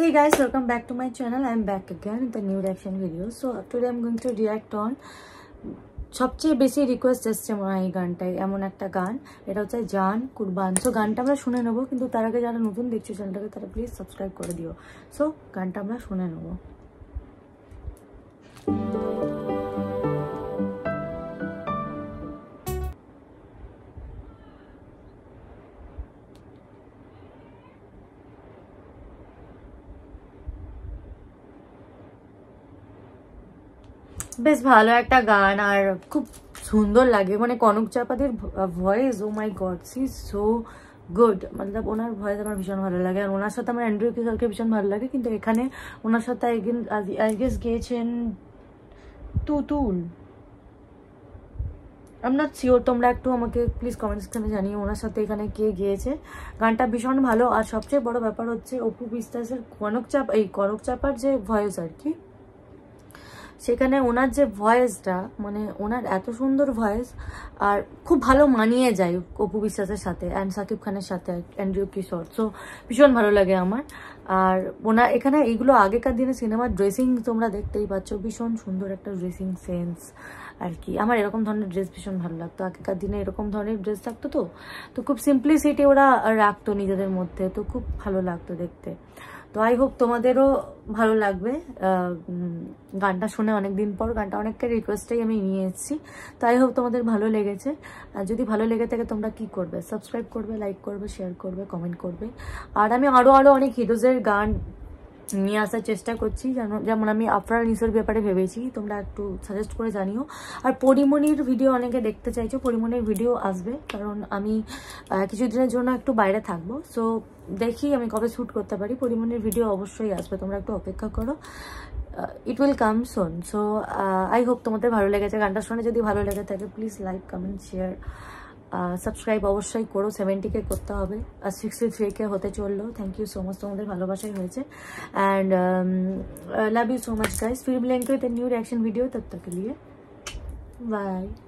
hey guys welcome back to my channel i'm back again with the new reaction video so today i'm going to react on সবচেয়ে বেশি request এসছে হয় এই গানটাই এমন একটা গান এটা হচ্ছে জান কুরবান সো গানটা আমরা শুনে নেবো কিন্তু তার আগে যারা নতুন দেখছো চ্যানেলটাকে তারা প্লিজ সাবস্ক্রাইব করে দিও সো গানটা আমরা শুনে নেবো বেশ ভালো একটা গান আর খুব সুন্দর লাগে মানে কনক চাপাদের voice oh my god she so good মতলব ওনার ভয়েস আমার ভীষণ ভালো লাগে আর ওনার সাথে আমার অ্যান্ড্রু কিশোরকে ভীষণ ভালো লাগে কিন্তু এখানে ওনার সাথে আই গেস গিয়েছেন তুতুল আম নট শিওর তোমরা একটু আমাকে প্লিজ কমেন্ট সেকশানে জানিয়ে ওনার সাথে এখানে কে গিয়েছে গানটা ভীষণ ভালো আর সবচেয়ে বড় ব্যাপার হচ্ছে অপু বিশ্বাসের কনক চাপ এই কনক চাপার যে ভয়েস আর কি সেখানে ওনার যে ভয়েসটা মানে ওনার এত সুন্দর ভয়েস আর খুব ভালো মানিয়ে যায় অপু বিশ্বাসের সাথে অ্যান্ড সাকিব খানের সাথে অ্যান্ড্রিউ কিশোর সো ভীষণ ভালো লাগে আমার আর ওনার এখানে এইগুলো আগেকার দিনে সিনেমার ড্রেসিং তোমরা দেখতেই পাচ্ছ ভীষণ সুন্দর একটা ড্রেসিং সেন্স আর কি আমার এরকম ধরনের ড্রেস ভীষণ ভালো লাগতো আগেকার দিনে এরকম ধরনের ড্রেস থাকতো তো তো খুব সিম্পলিসিটি ওরা রাখতো নিজেদের মধ্যে তো খুব ভালো লাগতো দেখতে তো আই হোপ তোমাদেরও ভালো লাগবে গানটা শুনে অনেকদিন পর গানটা অনেকটা রিকোয়েস্টেই আমি নিয়ে এসেছি তো আই হোপ তোমাদের ভালো লেগেছে আর যদি ভালো লেগে থাকে তোমরা কি করবে সাবস্ক্রাইব করবে লাইক করবে শেয়ার করবে কমেন্ট করবে আর আমি আরও আরও অনেক হিরোজের গান নিয়ে আসার চেষ্টা করছি যেন যেমন আমি আফরা নিসোর ব্যাপারে ভেবেছি তোমরা একটু সাজেস্ট করে জানিও আর পরিমণির ভিডিও অনেকে দেখতে চাইছো পরিমণির ভিডিও আসবে কারণ আমি কিছুদিনের জন্য একটু বাইরে থাকবো সো দেখি আমি কবে শ্যুট করতে পারি পরিমণির ভিডিও অবশ্যই আসবে তোমরা একটু অপেক্ষা করো it will come soon so I hope তোমাদের ভালো লেগেছে গানটা শুনে যদি ভালো লেগে থাকে please like comment share subscribe অবশ্যই করো সেভেন্টিকে করতে হবে আর সিক্সটি থ্রিকে হতে চললো থ্যাংক ইউ সো মাচ তোমাদের ভালোবাসাই হয়েছে and love you so much guys ফিল্ম মিলেঙ্গে দ্য নিউ রিয়াকশন ভিডিও তত্ত্বকে তক লিয়ে বাই